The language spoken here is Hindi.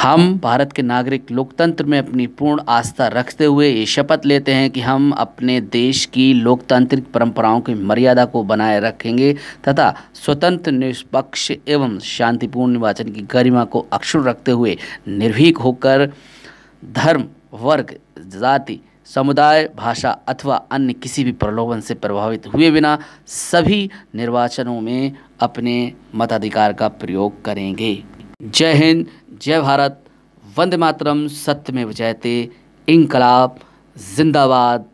हम भारत के नागरिक लोकतंत्र में अपनी पूर्ण आस्था रखते हुए ये शपथ लेते हैं कि हम अपने देश की लोकतांत्रिक परंपराओं की मर्यादा को बनाए रखेंगे तथा स्वतंत्र निष्पक्ष एवं शांतिपूर्ण निर्वाचन की गरिमा को अक्षुण रखते हुए निर्भीक होकर धर्म वर्ग जाति समुदाय भाषा अथवा अन्य किसी भी प्रलोभन से प्रभावित हुए बिना सभी निर्वाचनों में अपने मताधिकार का प्रयोग करेंगे जय हिंद जय भारत वंदे मातरम सत्य में विजयते इनकलाब जिंदाबाद